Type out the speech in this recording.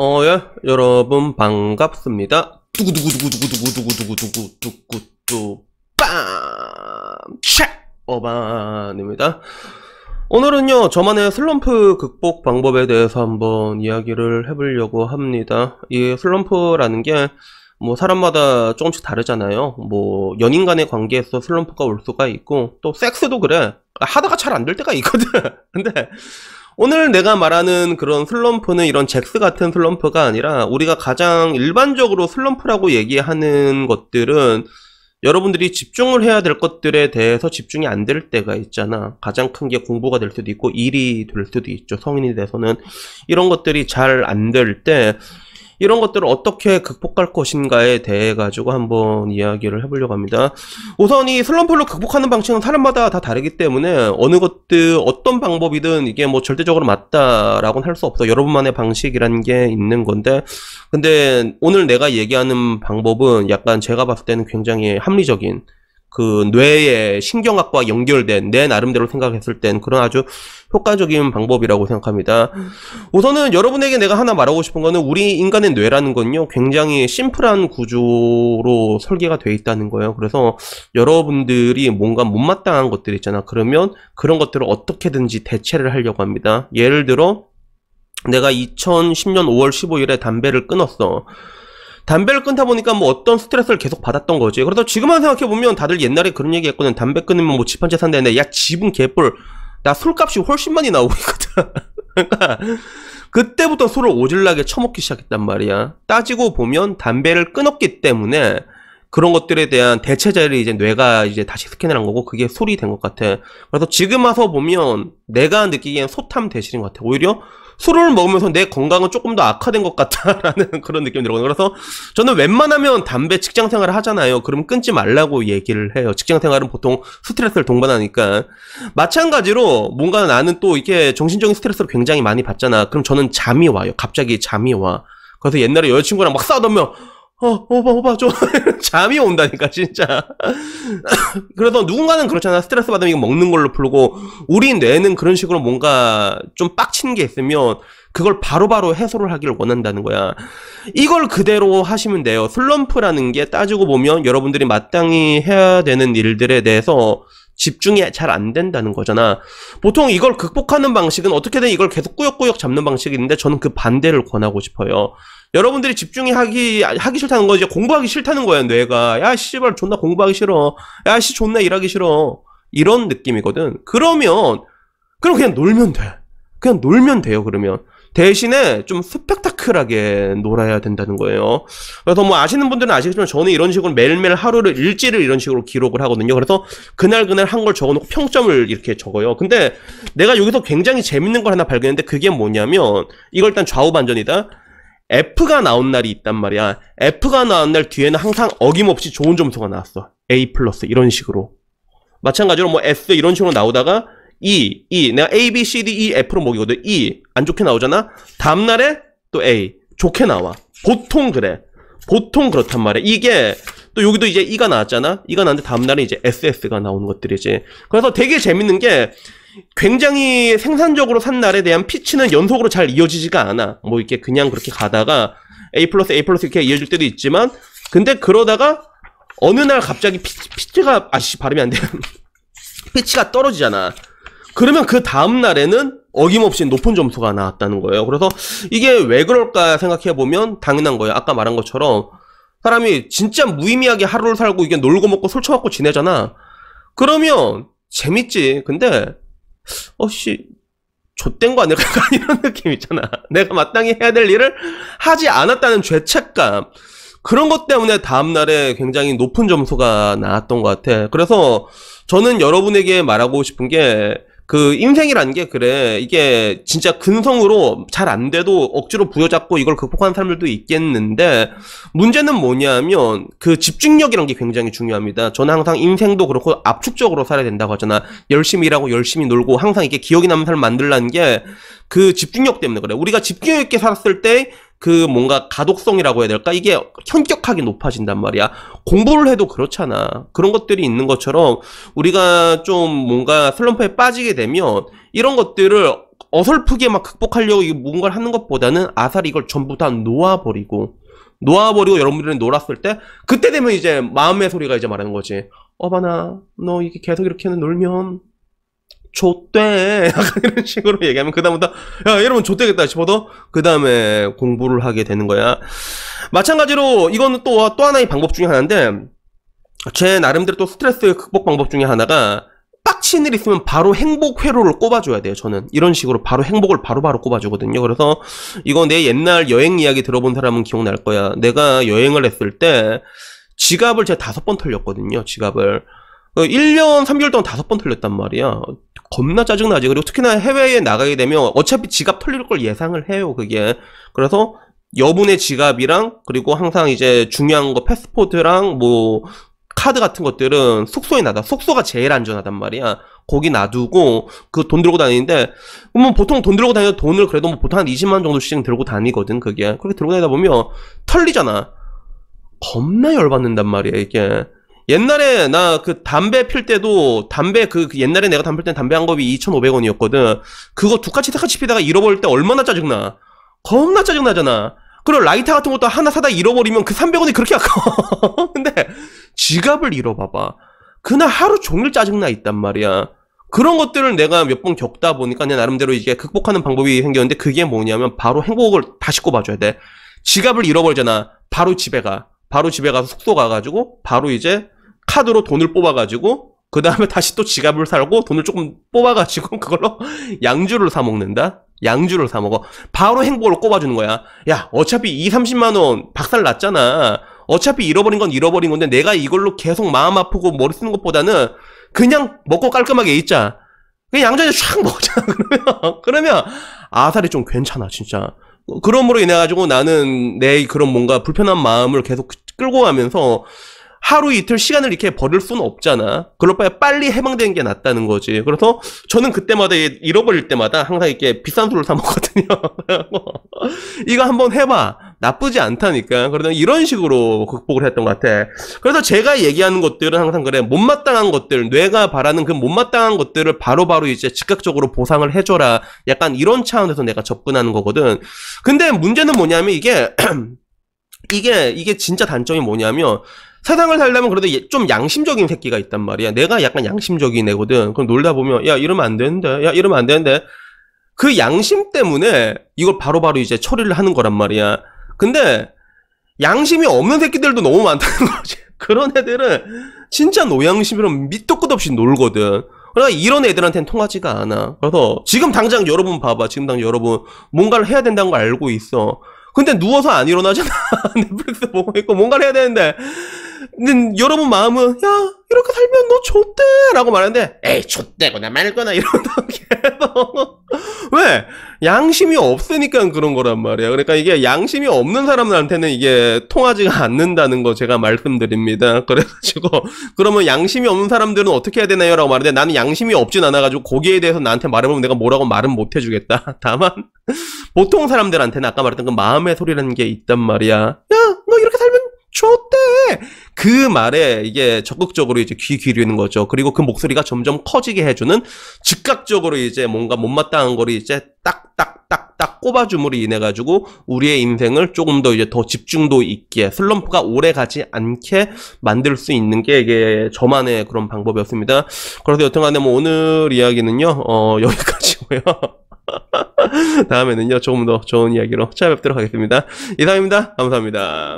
어, 예, 여러분 반갑습니다. 두구두구두구두구두구두구두구두구두구 빰! 책! 어반입니다. 오늘은요, 저만의 슬럼프 극복 방법에 대해서 한번 이야기를 해보려고 합니다. 이 슬럼프라는 게, 뭐, 사람마다 조금씩 다르잖아요. 뭐, 연인 간의 관계에서 슬럼프가 올 수가 있고, 또, 섹스도 그래. 하다가 잘 안 될 때가 있거든. 근데, 오늘 내가 말하는 그런 슬럼프는 이런 잭스 같은 슬럼프가 아니라 우리가 가장 일반적으로 슬럼프라고 얘기하는 것들은 여러분들이 집중을 해야 될 것들에 대해서 집중이 안 될 때가 있잖아. 가장 큰 게 공부가 될 수도 있고 일이 될 수도 있죠. 성인이 돼서는 이런 것들이 잘안될때 이런 것들을 어떻게 극복할 것인가에 대해 가지고 한번 이야기를 해보려고 합니다. 우선 이 슬럼프를 극복하는 방식은 사람마다 다 다르기 때문에 어느 것들 어떤 방법이든 이게 뭐 절대적으로 맞다라고는 할 수 없어. 여러분만의 방식이라는 게 있는 건데 근데 오늘 내가 얘기하는 방법은 약간 제가 봤을 때는 굉장히 합리적인 그 뇌의 신경학과 연결된 내 나름대로 생각했을 땐 그런 아주 효과적인 방법이라고 생각합니다. 우선은 여러분에게 내가 하나 말하고 싶은 거는 우리 인간의 뇌라는 건요 굉장히 심플한 구조로 설계가 되어 있다는 거예요. 그래서 여러분들이 뭔가 못마땅한 것들 있잖아. 그러면 그런 것들을 어떻게든지 대체를 하려고 합니다. 예를 들어 내가 2010년 5월 15일에 담배를 끊었어. 담배를 끊다 보니까 뭐 어떤 스트레스를 계속 받았던 거지. 그래서 지금만 생각해보면 다들 옛날에 그런 얘기 했거든. 담배 끊으면 뭐 집 한 채 산다는데, 했 야, 집은 개뿔. 나 술값이 훨씬 많이 나오고 있거든. 그러니까, 그때부터 술을 오질나게 처먹기 시작했단 말이야. 따지고 보면 담배를 끊었기 때문에, 그런 것들에 대한 대체자를 이제 뇌가 이제 다시 스캔을 한 거고 그게 소리 된 것 같아. 그래서 지금 와서 보면 내가 느끼기엔 소탐 대신인 것 같아. 오히려 술을 먹으면서 내 건강은 조금 더 악화된 것 같다라는 그런 느낌이 들어요. 그래서 저는 웬만하면 담배 직장 생활을 하잖아요. 그럼 끊지 말라고 얘기를 해요. 직장 생활은 보통 스트레스를 동반하니까. 마찬가지로 뭔가 나는 또 이게 정신적인 스트레스를 굉장히 많이 받잖아. 그럼 저는 잠이 와요. 갑자기 잠이 와. 그래서 옛날에 여자친구랑 막 싸우다면 어, 오빠, 오빠, 좀, 잠이 온다니까, 진짜. 그래서 누군가는 그렇잖아. 스트레스 받으면 이거 먹는 걸로 풀고, 우리 뇌는 그런 식으로 뭔가 좀 빡친 게 있으면, 그걸 바로바로 바로 해소를 하기를 원한다는 거야. 이걸 그대로 하시면 돼요. 슬럼프라는 게 따지고 보면 여러분들이 마땅히 해야 되는 일들에 대해서 집중이 잘 안 된다는 거잖아. 보통 이걸 극복하는 방식은 어떻게든 이걸 계속 꾸역꾸역 잡는 방식이있는데 저는 그 반대를 권하고 싶어요. 여러분들이 집중이 하기 하기 싫다는 거지 공부하기 싫다는 거야 뇌가 야 씨발 존나 공부하기 싫어 야씨 존나 일하기 싫어 이런 느낌이거든 그러면 그럼 그냥 놀면 돼 그냥 놀면 돼요 그러면 대신에 좀 스펙타클하게 놀아야 된다는 거예요. 그래서 뭐 아시는 분들은 아시겠지만 저는 이런 식으로 매일매일 하루를 일지를 이런 식으로 기록을 하거든요. 그래서 그날그날 한 걸 적어놓고 평점을 이렇게 적어요. 근데 내가 여기서 굉장히 재밌는 걸 하나 발견했는데 그게 뭐냐면 이걸 일단 좌우반전이다. F가 나온 날이 있단 말이야. F가 나온 날 뒤에는 항상 어김없이 좋은 점수가 나왔어. A 플러스 이런 식으로. 마찬가지로 뭐 S 이런 식으로 나오다가 E, E 내가 A, B, C, D, E, F로 먹이거든. E 안 좋게 나오잖아. 다음 날에 또 A 좋게 나와. 보통 그래. 보통 그렇단 말이야. 이게 또 여기도 이제 E가 나왔잖아. E가 나왔는데 다음 날에 이제 SS가 나오는 것들이지. 그래서 되게 재밌는 게 굉장히 생산적으로 산 날에 대한 피치는 연속으로 잘 이어지지가 않아. 뭐 이렇게 그냥 그렇게 가다가 A 플러스 A 플러스 이렇게 이어질 때도 있지만 근데 그러다가 어느 날 갑자기 피, 피치가 아씨 발음이 안 돼. 피치가 떨어지잖아. 그러면 그 다음 날에는 어김없이 높은 점수가 나왔다는 거예요. 그래서 이게 왜 그럴까 생각해 보면 당연한 거예요. 아까 말한 것처럼 사람이 진짜 무의미하게 하루를 살고 이게 놀고 먹고 솔쳐갖고 지내잖아. 그러면 재밌지. 근데 어씨 좆된 거아닐까 이런 느낌 있잖아. 내가 마땅히 해야 될 일을 하지 않았다는 죄책감. 그런 것 때문에 다음날에 굉장히 높은 점수가 나왔던 것 같아. 그래서 저는 여러분에게 말하고 싶은 게그 인생이라는 게 그래 이게 진짜 근성으로 잘 안 돼도 억지로 부여잡고 이걸 극복하는 사람들도 있겠는데 문제는 뭐냐면 그 집중력이란 게 굉장히 중요합니다. 저는 항상 인생도 그렇고 압축적으로 살아야 된다고 하잖아. 열심히 일하고 열심히 놀고 항상 이렇게 기억이 남는 사람 만들라는 게 그 집중력 때문에 그래. 우리가 집중력 있게 살았을 때그 뭔가 가독성이라고 해야 될까? 이게 현격하게 높아진단 말이야. 공부를 해도 그렇잖아. 그런 것들이 있는 것처럼 우리가 좀 뭔가 슬럼프에 빠지게 되면 이런 것들을 어설프게 막 극복하려고 뭔가를 하는 것보다는 아사리 이걸 전부 다 놓아버리고 놓아버리고 여러분들은 놀았을 때 그때 되면 이제 마음의 소리가 이제 말하는 거지 어바나 너 이게 계속 이렇게 놀면 좆대 약간 이런 식으로 얘기하면 그다음부터 야 여러분 좆되겠다 싶어도 그 다음에 공부를 하게 되는 거야 마찬가지로 이거는 또, 또 하나의 방법 중에 하나인데 제 나름대로 또 스트레스 극복 방법 중에 하나가 빡친 일 있으면 바로 행복 회로를 꼽아줘야 돼요 저는 이런 식으로 바로 행복을 바로바로 바로 꼽아주거든요 그래서 이거 내 옛날 여행 이야기 들어본 사람은 기억날 거야 내가 여행을 했을 때 지갑을 제가 다섯 번 털렸거든요 지갑을 1년 어, 3개월 동안 다섯 번틀렸단 말이야. 겁나 짜증나지. 그리고 특히나 해외에 나가게 되면 어차피 지갑 털릴 걸 예상을 해요, 그게. 그래서 여분의 지갑이랑 그리고 항상 이제 중요한 거 패스포트랑 뭐 카드 같은 것들은 숙소에 놔다. 숙소가 제일 안전하단 말이야. 거기 놔두고 그 돈 들고 다니는데 뭐 보통 돈 들고 다니는 돈을 그래도 뭐 보통 한 20만 원 정도씩 들고 다니거든 그게 그렇게 들고 다니다 보면 털리잖아 겁나 열받는단 말이야 이게 옛날에 나 그 담배 필 때도 담배 그 옛날에 내가 담배 필때 는 담배 한 겁이 2,500원이었거든. 그거 두 가지 세 가지 피다가 잃어버릴 때 얼마나 짜증나. 겁나 짜증나잖아. 그리고 라이터 같은 것도 하나 사다 잃어버리면 그 300원이 그렇게 아까워. 근데 지갑을 잃어봐봐. 그날 하루 종일 짜증나 있단 말이야. 그런 것들을 내가 몇 번 겪다 보니까 내 나름대로 이제 극복하는 방법이 생겼는데 그게 뭐냐면 바로 행복을 다시 꼽아줘야 돼. 지갑을 잃어버리잖아. 바로 집에 가. 바로 집에 가서 숙소 가가지고 바로 이제 카드로 돈을 뽑아가지고 그 다음에 다시 또 지갑을 사고 돈을 조금 뽑아가지고 그걸로 양주를 사 먹는다. 양주를 사 먹어. 바로 행복을 꼽아주는 거야. 야, 어차피 2, 30만 원 박살 났잖아. 어차피 잃어버린 건 잃어버린 건데 내가 이걸로 계속 마음 아프고 머리 쓰는 것보다는 그냥 먹고 깔끔하게 있자. 그냥 양전에 촥 먹자. 그러면 그러면 아살이 좀 괜찮아, 진짜. 그럼으로 인해 가지고 나는 내 그런 뭔가 불편한 마음을 계속 끌고 가면서 하루 이틀 시간을 이렇게 버릴 수는 없잖아. 그럴 바에 빨리 해방되는 게 낫다는 거지. 그래서 저는 그때마다 잃어버릴 때마다 항상 이렇게 비싼 술을 사 먹거든요. 이거 한번 해봐. 나쁘지 않다니까. 그러다 이런 식으로 극복을 했던 것 같아. 그래서 제가 얘기하는 것들은 항상 그래. 못마땅한 것들, 뇌가 바라는 그 못마땅한 것들을 바로바로 바로 이제 즉각적으로 보상을 해줘라. 약간 이런 차원에서 내가 접근하는 거거든. 근데 문제는 뭐냐면 이게, 이게, 이게 진짜 단점이 뭐냐면, 사당을 살려면 그래도 예, 좀 양심적인 새끼가 있단 말이야. 내가 약간 양심적인 애거든. 그럼 놀다 보면 야 이러면 안 되는데, 야 이러면 안 되는데. 그 양심 때문에 이걸 바로바로 바로 이제 처리를 하는 거란 말이야. 근데 양심이 없는 새끼들도 너무 많다는 거지. 그런 애들은 진짜 노양심이면 밑도 끝 없이 놀거든. 그러니까 이런 애들한테는 통하지가 않아. 그래서 지금 당장 여러분 봐봐. 지금 당장 여러분 뭔가를 해야 된다는 걸 알고 있어. 근데 누워서 안 일어나잖아. 넷플릭스 보고 있고 뭔가를 해야 되는데 근 여러분 마음은 야 이렇게 살면 너 좋대 라고 말하는데 에이 좋대거나 말거나 이러다 계속 왜? 양심이 없으니까 그런 거란 말이야 그러니까 이게 양심이 없는 사람들한테는 이게 통하지가 않는다는 거 제가 말씀드립니다 그래가지고 그러면 양심이 없는 사람들은 어떻게 해야 되나요? 라고 말하는데 나는 양심이 없진 않아가지고 거기에 대해서 나한테 말해보면 내가 뭐라고 말은 못 해주겠다 다만 보통 사람들한테는 아까 말했던 그 마음의 소리라는 게 있단 말이야 야 너 이렇게 살면 좋대 그 말에 이게 적극적으로 이제 귀 기르는 거죠. 그리고 그 목소리가 점점 커지게 해주는 즉각적으로 이제 뭔가 못마땅한 거를 이제 딱딱딱딱 꼽아줌으로 인해 가지고 우리의 인생을 조금 더 이제 더 집중도 있게 슬럼프가 오래 가지 않게 만들 수 있는 게 이게 저만의 그런 방법이었습니다. 그래서 여튼간에 뭐 오늘 이야기는요 어 여기까지고요. 다음에는요 조금 더 좋은 이야기로 찾아뵙도록 하겠습니다. 이상입니다. 감사합니다.